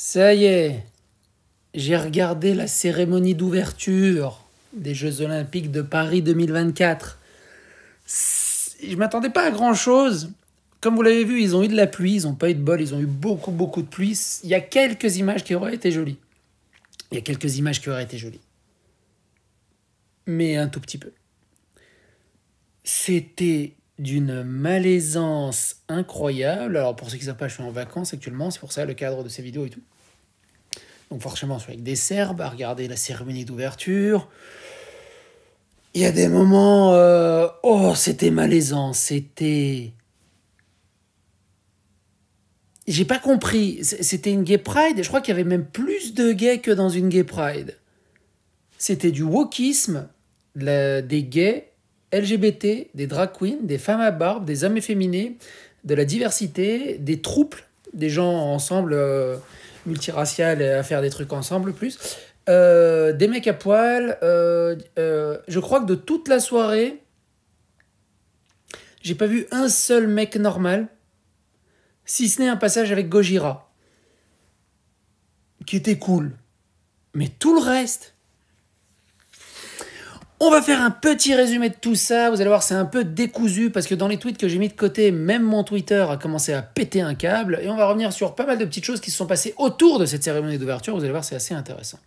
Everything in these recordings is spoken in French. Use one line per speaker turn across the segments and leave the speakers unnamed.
Ça y est, j'ai regardé la cérémonie d'ouverture des Jeux Olympiques de Paris 2024. Je m'attendais pas à grand chose. Comme vous l'avez vu, ils ont eu de la pluie, ils n'ont pas eu de bol, ils ont eu beaucoup, beaucoup de pluie. Il y a quelques images qui auraient été jolies. Il y a quelques images qui auraient été jolies. Mais un tout petit peu. C'était d'une malaisance incroyable. Alors pour ceux qui ne savent pas, je suis en vacances actuellement, c'est pour ça le cadre de ces vidéos et tout. Donc forcément, je suis avec des Serbes à regarder la cérémonie d'ouverture. Il y a des moments... Euh, oh, c'était malaisant, c'était... J'ai pas compris. C'était une gay pride. et Je crois qu'il y avait même plus de gays que dans une gay pride. C'était du wokisme, des gays LGBT, des drag queens, des femmes à barbe, des hommes efféminés, de la diversité, des troupes, des gens ensemble, euh, multiraciales, à faire des trucs ensemble plus, euh, des mecs à poil. Euh, je crois que de toute la soirée, j'ai pas vu un seul mec normal, si ce n'est un passage avec Gojira, qui était cool. Mais tout le reste, on va faire un petit résumé de tout ça. Vous allez voir, c'est un peu décousu parce que dans les tweets que j'ai mis de côté, même mon Twitter a commencé à péter un câble. Et on va revenir sur pas mal de petites choses qui se sont passées autour de cette cérémonie d'ouverture. Vous allez voir, c'est assez intéressant.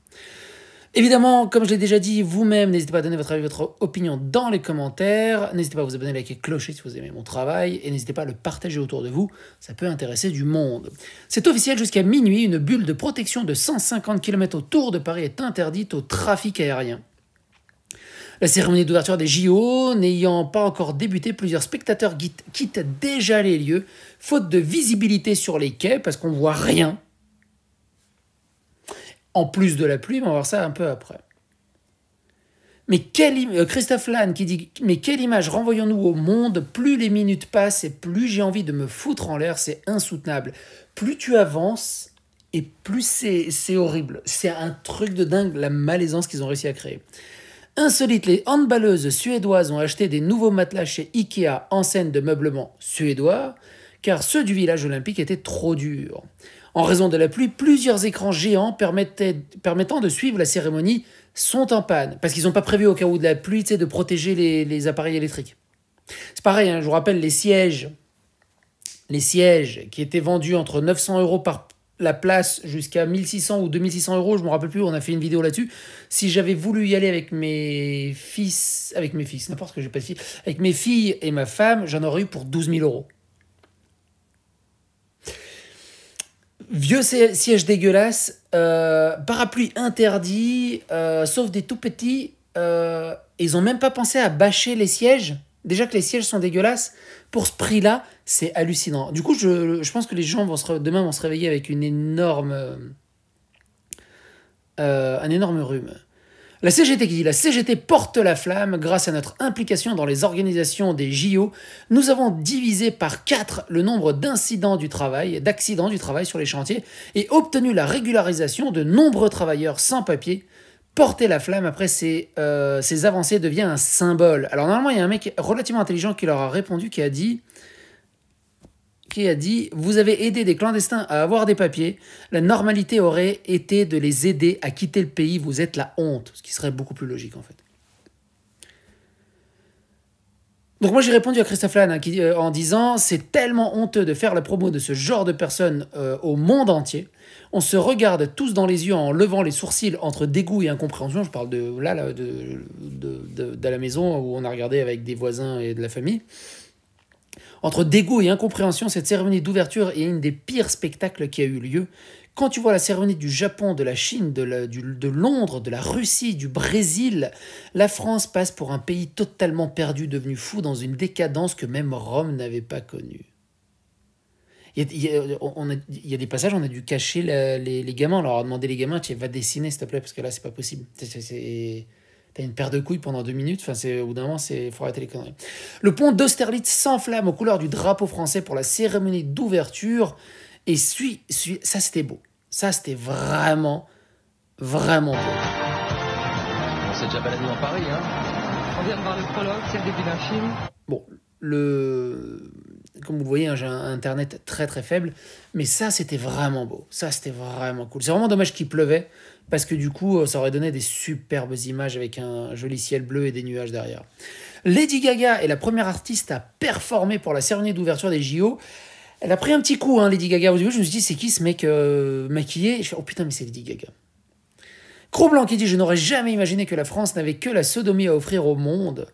Évidemment, comme je l'ai déjà dit, vous-même, n'hésitez pas à donner votre avis, votre opinion dans les commentaires. N'hésitez pas à vous abonner, liker, clocher si vous aimez mon travail. Et n'hésitez pas à le partager autour de vous. Ça peut intéresser du monde. C'est officiel jusqu'à minuit. Une bulle de protection de 150 km autour de Paris est interdite au trafic aérien. La cérémonie d'ouverture des JO n'ayant pas encore débuté, plusieurs spectateurs quittent déjà les lieux, faute de visibilité sur les quais, parce qu'on ne voit rien. En plus de la pluie, on va voir ça un peu après. Mais euh, Christophe Lannes qui dit Mais quelle image renvoyons-nous au monde Plus les minutes passent et plus j'ai envie de me foutre en l'air, c'est insoutenable. Plus tu avances et plus c'est horrible. C'est un truc de dingue la malaisance qu'ils ont réussi à créer. Insolite, les handballeuses suédoises ont acheté des nouveaux matelas chez Ikea en scène de meublement suédois, car ceux du village olympique étaient trop durs. En raison de la pluie, plusieurs écrans géants permettant de suivre la cérémonie sont en panne, parce qu'ils n'ont pas prévu au cas où de la pluie de protéger les, appareils électriques. C'est pareil, hein, je vous rappelle les sièges les sièges qui étaient vendus entre 900 euros par la place jusqu'à 1600 ou 2600 euros, je me rappelle plus, on a fait une vidéo là-dessus. Si j'avais voulu y aller avec mes fils, avec mes fils, n'importe que j'ai pas de filles, avec mes filles et ma femme, j'en aurais eu pour 12 000 euros. Vieux sièges dégueulasse, euh, parapluie interdit, euh, sauf des tout petits. Euh, ils ont même pas pensé à bâcher les sièges. Déjà que les sièges sont dégueulasses. Pour ce prix-là, c'est hallucinant. Du coup, je, pense que les gens vont demain vont se réveiller avec une énorme, euh, euh, un énorme rhume. La CGT qui dit La CGT porte la flamme grâce à notre implication dans les organisations des JO. Nous avons divisé par 4 le nombre d'incidents du travail, d'accidents du travail sur les chantiers et obtenu la régularisation de nombreux travailleurs sans papier. Porter la flamme après ces, euh, ces avancées devient un symbole. Alors, normalement, il y a un mec relativement intelligent qui leur a répondu qui a dit qui a dit Vous avez aidé des clandestins à avoir des papiers, la normalité aurait été de les aider à quitter le pays, vous êtes la honte, ce qui serait beaucoup plus logique en fait. Donc moi j'ai répondu à Christophe Lannes hein, euh, en disant c'est tellement honteux de faire la promo de ce genre de personnes euh, au monde entier. On se regarde tous dans les yeux en levant les sourcils entre dégoût et incompréhension. Je parle de là, de, de, de, de, la maison où on a regardé avec des voisins et de la famille. Entre dégoût et incompréhension, cette cérémonie d'ouverture est une des pires spectacles qui a eu lieu. Quand tu vois la cérémonie du Japon, de la Chine, de, de Londres, de la Russie, du Brésil, la France passe pour un pays totalement perdu, devenu fou dans une décadence que même Rome n'avait pas connue. Il y, a, des passages, on a dû cacher les, les, gamins, on leur a demandé les gamins, tiens, va dessiner s'il te plaît, parce que là, c'est pas possible. C'est T'as une paire de couilles pendant deux minutes. Enfin, c'est, au bout d'un moment, c'est, faut arrêter les conneries. Le pont d'Austerlitz s'enflamme aux couleurs du drapeau français pour la cérémonie d'ouverture. Et ça c'était beau. Ça c'était vraiment, vraiment beau. On s'est déjà baladé en Paris, hein. On vient de voir le prologue, c'est le début d'un film. Bon, le, comme vous voyez, hein, j'ai un internet très très faible, mais ça c'était vraiment beau. Ça c'était vraiment cool. C'est vraiment dommage qu'il pleuvait parce que du coup, euh, ça aurait donné des superbes images avec un joli ciel bleu et des nuages derrière. Lady Gaga est la première artiste à performer pour la cérémonie d'ouverture des JO. Elle a pris un petit coup, hein, Lady Gaga. Au début, je me suis dit, c'est qui ce mec euh, maquillé oh putain, mais c'est Lady Gaga. Cro-Blanc qui dit, je n'aurais jamais imaginé que la France n'avait que la sodomie à offrir au monde.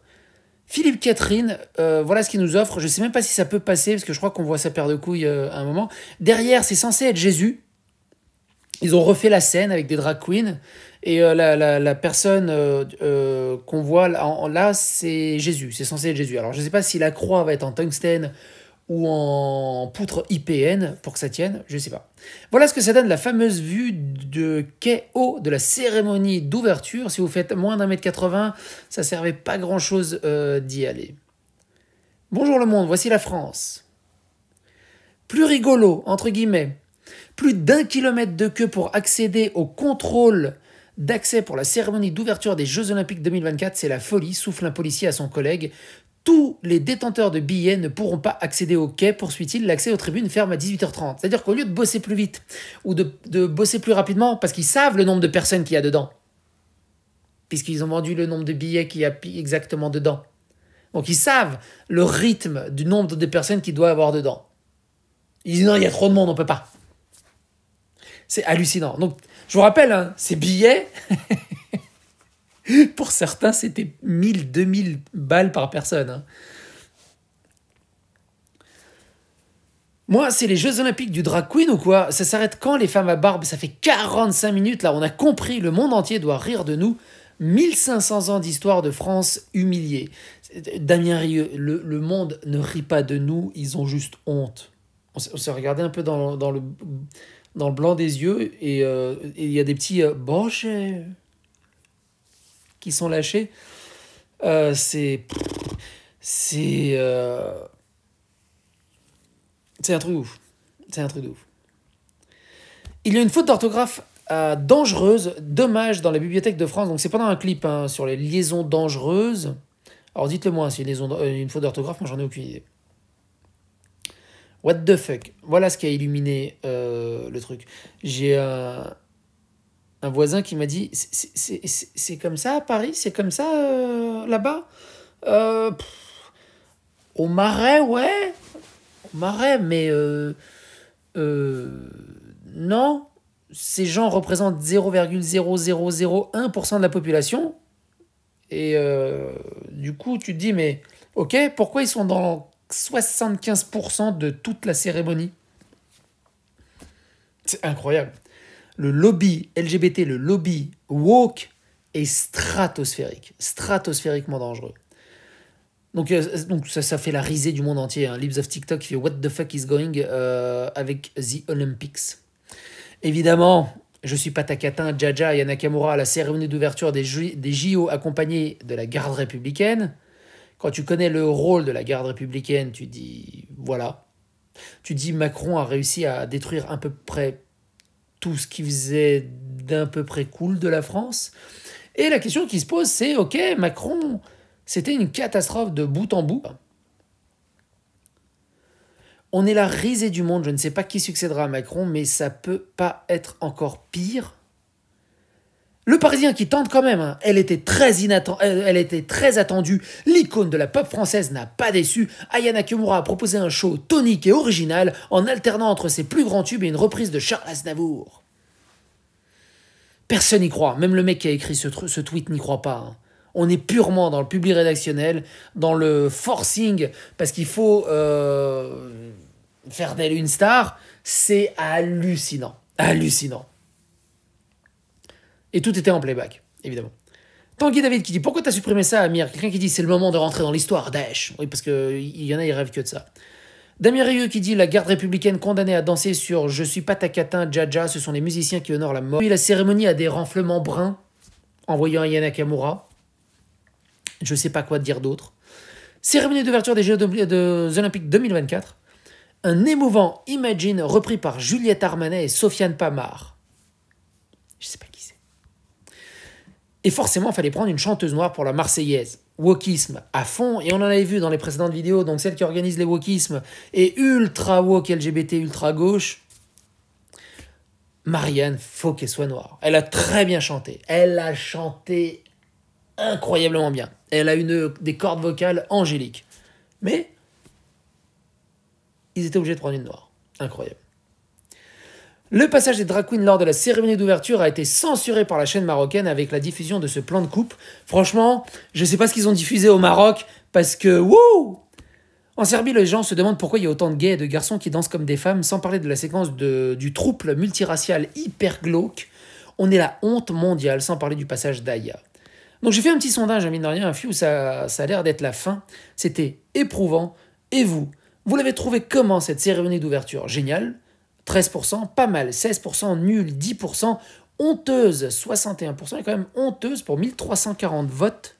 Philippe Catherine, euh, voilà ce qu'il nous offre. Je ne sais même pas si ça peut passer, parce que je crois qu'on voit sa paire de couilles à un moment. Derrière, c'est censé être Jésus ils ont refait la scène avec des drag queens. Et euh, la, personne euh, euh, qu'on voit là, c'est Jésus. C'est censé être Jésus. Alors, je ne sais pas si la croix va être en tungstène ou en poutre IPN pour que ça tienne. Je ne sais pas. Voilà ce que ça donne la fameuse vue de quai haut de la cérémonie d'ouverture. Si vous faites moins d'un mètre 80, ça servait pas grand-chose d'y aller. Bonjour le monde, voici la France. Plus rigolo, entre guillemets plus d'un kilomètre de queue pour accéder au contrôle d'accès pour la cérémonie d'ouverture des Jeux Olympiques 2024. C'est la folie, souffle un policier à son collègue. Tous les détenteurs de billets ne pourront pas accéder au quai, poursuit-il. L'accès aux tribunes ferme à 18h30. C'est-à-dire qu'au lieu de bosser plus vite ou de, bosser plus rapidement, parce qu'ils savent le nombre de personnes qu'il y a dedans, puisqu'ils ont vendu le nombre de billets qu'il y a exactement dedans. Donc ils savent le rythme du nombre de personnes qu'il doit avoir dedans. Ils disent non, il y a trop de monde, on peut pas. C'est hallucinant. Donc, je vous rappelle, hein, ces billets, pour certains, c'était 1000, 2000 balles par personne. Hein. Moi, c'est les Jeux Olympiques du drag queen ou quoi Ça s'arrête quand les femmes à barbe Ça fait 45 minutes là, on a compris, le monde entier doit rire de nous. 1500 ans d'histoire de France humiliée. Damien Rieu, le, monde ne rit pas de nous, ils ont juste honte. On, s'est regardé un peu dans le dans le blanc des yeux euh, et il y a des petits euh, qui sont lâchés. Euh, c'est. C'est. Euh, c'est un truc ouf. C'est un truc ouf. Il y a une faute d'orthographe dangereuse, dommage, dans la Bibliothèque de France. Donc, c'est pendant un clip hein, sur les liaisons dangereuses. Alors, dites-le moi, si une faute d'orthographe, moi, j'en ai aucune idée. What the fuck Voilà ce qui a illuminé euh, le truc. J'ai un, voisin qui m'a dit C'est comme ça à Paris C'est comme ça euh, là-bas euh, Au marais, ouais Au marais, mais. non Ces gens représentent 0,0001% de la population. Et du coup, tu te dis Mais ok, pourquoi ils sont dans 75% de toute la cérémonie. C'est incroyable. Le lobby LGBT, le lobby woke est stratosphérique, stratosphériquement dangereux. Donc, euh, donc ça, ça, fait la risée du monde entier. Hein. Lips of TikTok fait What the fuck is going with euh, avec The Olympics. Évidemment, je suis pas Jaja et Nakamura à la cérémonie d'ouverture des, des JO accompagnés de la garde républicaine. Quand tu connais le rôle de la garde républicaine, tu dis voilà. Tu dis Macron a réussi à détruire à peu près tout ce qui faisait d'un peu près cool de la France. Et la question qui se pose, c'est ok, Macron, c'était une catastrophe de bout en bout. On est la risée du monde, je ne sais pas qui succédera à Macron, mais ça peut pas être encore pire le Parisien qui tente quand même, hein. elle, était très euh, elle, était très attendue, l'icône de la pop française n'a pas déçu, Ayana Kimura a proposé un show tonique et original en alternant entre ses plus grands tubes et une reprise de Charles Aznavour. Personne n'y croit, même le mec qui a écrit ce, tweet n'y croit pas. Hein. On est purement dans le public rédactionnel, dans le forcing, parce qu'il faut euh, faire d'elle une star, c'est hallucinant, hallucinant. Et tout était en playback, évidemment. Tanguy David qui dit Pourquoi t'as supprimé ça, Amir Quelqu'un qui dit C'est le moment de rentrer dans l'histoire, Daesh. Oui, parce qu'il y en a, ils rêvent que de ça. Damien Rieu qui dit La garde républicaine condamnée à danser sur Je suis pas ta catin, Jaja, ce sont les musiciens qui honorent la mort. Puis la cérémonie a des renflements bruns, voyant Yana Kamura. Je sais pas quoi dire d'autre. Cérémonie d'ouverture des Jeux Olympiques 2024. Un émouvant Imagine repris par Juliette Armanet et Sofiane Pamar. Je sais pas qui. Et forcément, il fallait prendre une chanteuse noire pour la Marseillaise. Wokisme à fond, et on en avait vu dans les précédentes vidéos, donc celle qui organise les wokismes est ultra woke LGBT, ultra gauche. Marianne, faut qu'elle soit noire. Elle a très bien chanté. Elle a chanté incroyablement bien. Elle a une, des cordes vocales angéliques. Mais ils étaient obligés de prendre une noire. Incroyable. Le passage des drag queens lors de la cérémonie d'ouverture a été censuré par la chaîne marocaine avec la diffusion de ce plan de coupe. Franchement, je sais pas ce qu'ils ont diffusé au Maroc parce que wouh En Serbie, les gens se demandent pourquoi il y a autant de gays et de garçons qui dansent comme des femmes, sans parler de la séquence du trouble multiracial hyper glauque. On est la honte mondiale, sans parler du passage d'Aya. Donc j'ai fait un petit sondage, à mine un où ça, ça a l'air d'être la fin. C'était éprouvant. Et vous Vous l'avez trouvé comment cette cérémonie d'ouverture Génial 13%, pas mal. 16%, nul. 10%, honteuse. 61%, et est quand même honteuse pour 1340 votes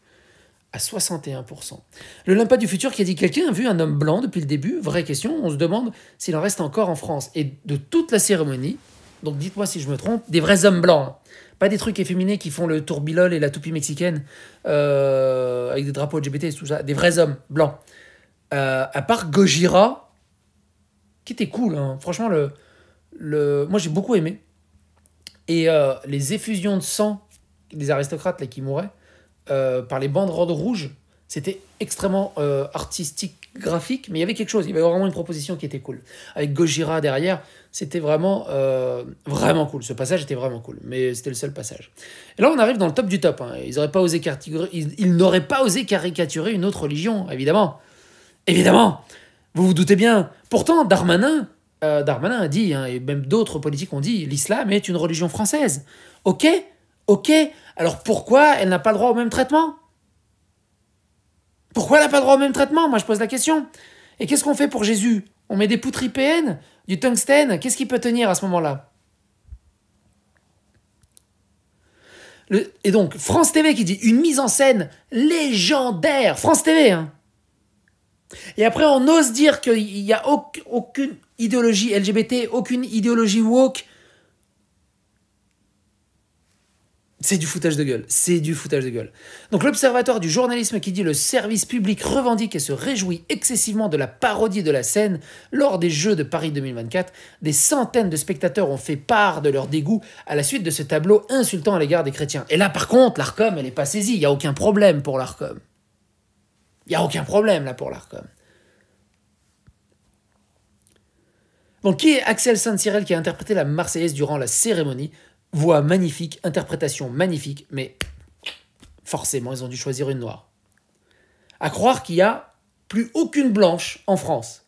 à 61%. Le Limpa du futur qui a dit Quelqu'un a vu un homme blanc depuis le début Vraie question, on se demande s'il en reste encore en France. Et de toute la cérémonie, donc dites-moi si je me trompe, des vrais hommes blancs. Hein. Pas des trucs efféminés qui font le tourbilol et la toupie mexicaine euh, avec des drapeaux LGBT et tout ça. Des vrais hommes blancs. Euh, à part Gojira, qui était cool, hein. franchement, le, moi j'ai beaucoup aimé. Et euh, les effusions de sang des aristocrates qui mouraient euh, par les banderoles rouges, c'était extrêmement euh, artistique, graphique, mais il y avait quelque chose. Il y avait vraiment une proposition qui était cool. Avec Gojira derrière, c'était vraiment, vraiment cool. Ce passage était vraiment cool, mais c'était le seul passage. Et là, on arrive dans le top du top. Hein. Ils n'auraient pas osé ils n'auraient pas osé caricaturer une autre religion, évidemment. Évidemment. Vous vous doutez bien. Pourtant, Darmanin, euh, Darmanin a dit, hein, et même d'autres politiques ont dit, l'islam est une religion française. Ok, ok, alors pourquoi elle n'a pas le droit au même traitement Pourquoi elle n'a pas le droit au même traitement Moi je pose la question. Et qu'est-ce qu'on fait pour Jésus On met des poutres IPN, du tungstène, qu'est-ce qui peut tenir à ce moment-là et donc, France TV qui dit une mise en scène légendaire. France TV, hein, et après, on ose dire qu'il n'y a aucune idéologie LGBT, aucune idéologie woke. C'est du foutage de gueule, c'est du foutage de gueule. Donc l'observatoire du journalisme qui dit le service public revendique et se réjouit excessivement de la parodie de la scène lors des Jeux de Paris 2024, des centaines de spectateurs ont fait part de leur dégoût à la suite de ce tableau insultant à l'égard des chrétiens. Et là par contre, l'ARCOM, elle n'est pas saisie, il n'y a aucun problème pour l'ARCOM. Il n'y a aucun problème là pour l'ARCOM. Bon, qui est Axel Saint-Cyril qui a interprété la Marseillaise durant la cérémonie Voix magnifique, interprétation magnifique, mais forcément, ils ont dû choisir une noire. À croire qu'il n'y a plus aucune blanche en France.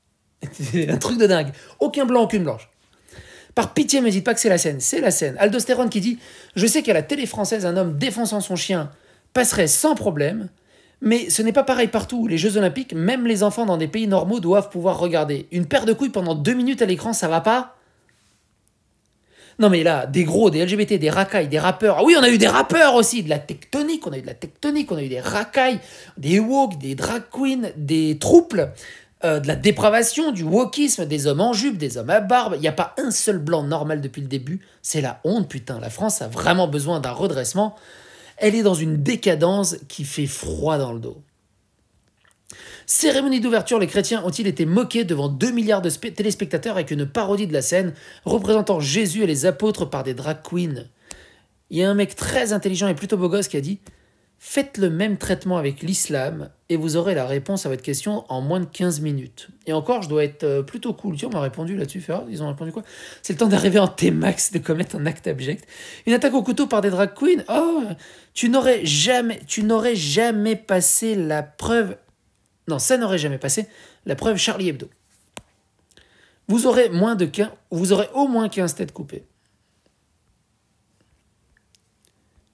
un truc de dingue. Aucun blanc, aucune blanche. Par pitié, me dites pas que c'est la scène. C'est la scène. Aldostérone qui dit Je sais qu'à la télé française, un homme défonçant son chien passerait sans problème, mais ce n'est pas pareil partout. Les Jeux Olympiques, même les enfants dans des pays normaux doivent pouvoir regarder. Une paire de couilles pendant deux minutes à l'écran, ça va pas Non mais là, des gros, des LGBT, des racailles, des rappeurs. Ah oui, on a eu des rappeurs aussi, de la tectonique, on a eu de la tectonique, on a eu des racailles, des woke, des drag queens, des trouples. Euh, de la dépravation, du wokisme, des hommes en jupe, des hommes à barbe. Il n'y a pas un seul blanc normal depuis le début. C'est la honte, putain. La France a vraiment besoin d'un redressement elle est dans une décadence qui fait froid dans le dos. Cérémonie d'ouverture, les chrétiens ont-ils été moqués devant 2 milliards de téléspectateurs avec une parodie de la scène représentant Jésus et les apôtres par des drag queens Il y a un mec très intelligent et plutôt beau gosse qui a dit Faites le même traitement avec l'islam et vous aurez la réponse à votre question en moins de 15 minutes. Et encore, je dois être euh, plutôt cool. Tiens, on m'a répondu là-dessus, Ils ont répondu quoi C'est le temps d'arriver en T-max, de commettre un acte abject. Une attaque au couteau par des drag queens Oh Tu n'aurais jamais, tu n'aurais jamais passé la preuve. Non, ça n'aurait jamais passé la preuve Charlie Hebdo. Vous aurez, moins de vous aurez au moins 15 têtes coupées.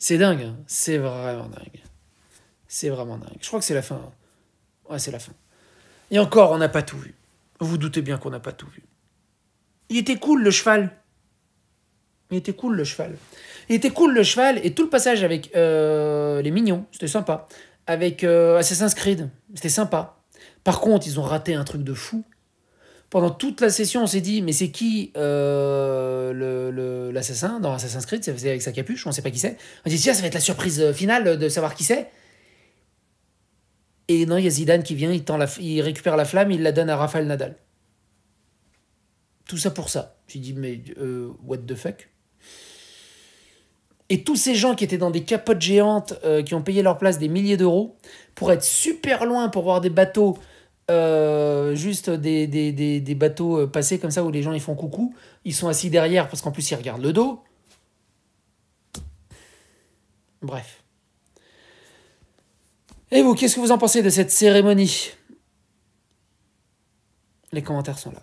C'est dingue, hein. c'est vraiment dingue. C'est vraiment dingue. Je crois que c'est la fin. Hein. Ouais, c'est la fin. Et encore, on n'a pas tout vu. Vous, doutez bien qu'on n'a pas tout vu. Il était cool le cheval. Il était cool le cheval. Il était cool le cheval et tout le passage avec euh, les mignons, c'était sympa. Avec euh, Assassin's Creed, c'était sympa. Par contre, ils ont raté un truc de fou pendant toute la session, on s'est dit, mais c'est qui euh, l'assassin dans Assassin's Creed C'est avec sa capuche, on ne sait pas qui c'est. On s'est dit, tiens, ça va être la surprise euh, finale de savoir qui c'est. Et non, il y a Zidane qui vient, il, il récupère la flamme, il la donne à Rafael Nadal. Tout ça pour ça. J'ai dit, mais euh, what the fuck et tous ces gens qui étaient dans des capotes géantes, euh, qui ont payé leur place des milliers d'euros, pour être super loin, pour voir des bateaux euh, juste des, des, bateaux euh, passés comme ça où les gens ils font coucou, ils sont assis derrière parce qu'en plus ils regardent le dos. Bref. Et vous, qu'est-ce que vous en pensez de cette cérémonie Les commentaires sont là.